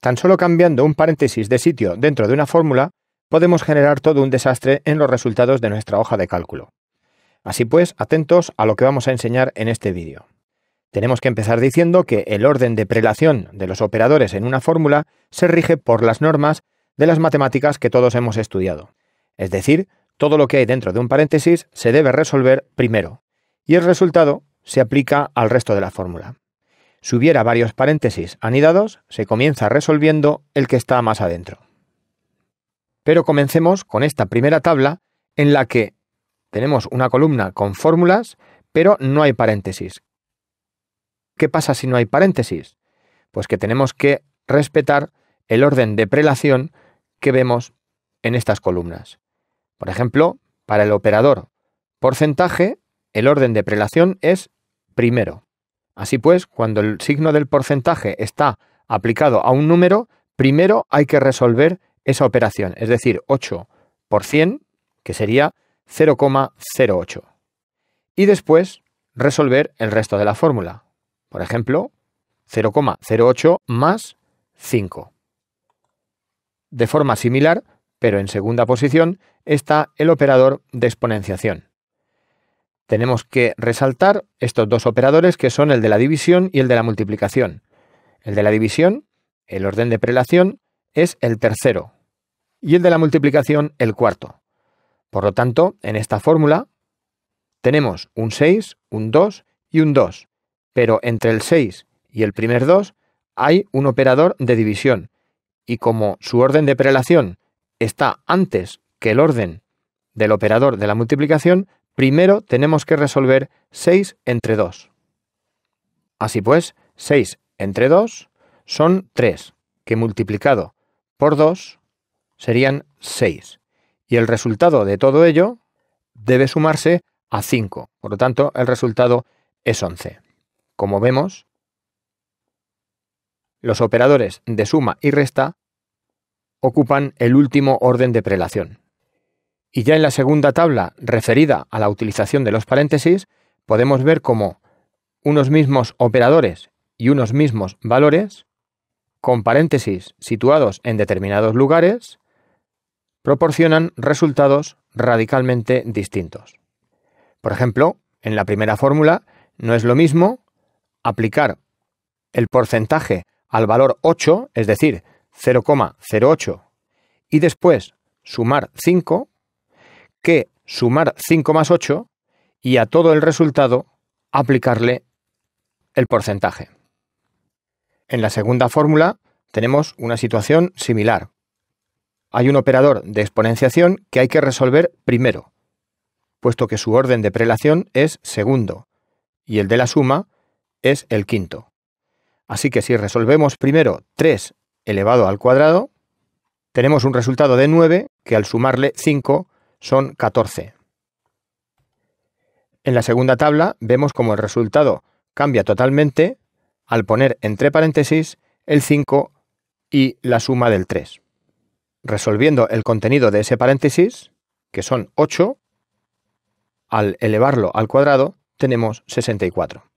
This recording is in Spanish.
Tan solo cambiando un paréntesis de sitio dentro de una fórmula, podemos generar todo un desastre en los resultados de nuestra hoja de cálculo. Así pues, atentos a lo que vamos a enseñar en este vídeo. Tenemos que empezar diciendo que el orden de prelación de los operadores en una fórmula se rige por las normas de las matemáticas que todos hemos estudiado. Es decir, todo lo que hay dentro de un paréntesis se debe resolver primero, y el resultado se aplica al resto de la fórmula. Si hubiera varios paréntesis anidados, se comienza resolviendo el que está más adentro. Pero comencemos con esta primera tabla en la que tenemos una columna con fórmulas, pero no hay paréntesis, ¿Qué pasa si no hay paréntesis? Pues que tenemos que respetar el orden de prelación que vemos en estas columnas. Por ejemplo, para el operador porcentaje, el orden de prelación es primero. Así pues, cuando el signo del porcentaje está aplicado a un número, primero hay que resolver esa operación, es decir, 8 por 100, que sería 0,08. Y después resolver el resto de la fórmula. Por ejemplo, 0,08 más 5. De forma similar, pero en segunda posición, está el operador de exponenciación. Tenemos que resaltar estos dos operadores que son el de la división y el de la multiplicación. El de la división, el orden de prelación, es el tercero y el de la multiplicación el cuarto. Por lo tanto, en esta fórmula tenemos un 6, un 2 y un 2, pero entre el 6 y el primer 2 hay un operador de división, y como su orden de prelación está antes que el orden del operador de la multiplicación, primero tenemos que resolver 6 entre 2. Así pues, 6 entre 2 son 3, que multiplicado por 2 serían 6. Y el resultado de todo ello debe sumarse a 5. Por lo tanto, el resultado es 11. Como vemos, los operadores de suma y resta ocupan el último orden de prelación. Y ya en la segunda tabla, referida a la utilización de los paréntesis, podemos ver cómo unos mismos operadores y unos mismos valores, con paréntesis situados en determinados lugares, proporcionan resultados radicalmente distintos. Por ejemplo, en la primera fórmula no es lo mismo aplicar el porcentaje al valor 8, es decir, 0,08, y después sumar 5, que sumar 5 más 8 y a todo el resultado aplicarle el porcentaje. En la segunda fórmula tenemos una situación similar. Hay un operador de exponenciación que hay que resolver primero, puesto que su orden de prelación es segundo, y el de la suma es el quinto. Así que si resolvemos primero 3 elevado al cuadrado, tenemos un resultado de 9 que al sumarle 5 son 14. En la segunda tabla vemos como el resultado cambia totalmente al poner entre paréntesis el 5 y la suma del 3. Resolviendo el contenido de ese paréntesis, que son 8, al elevarlo al cuadrado tenemos 64.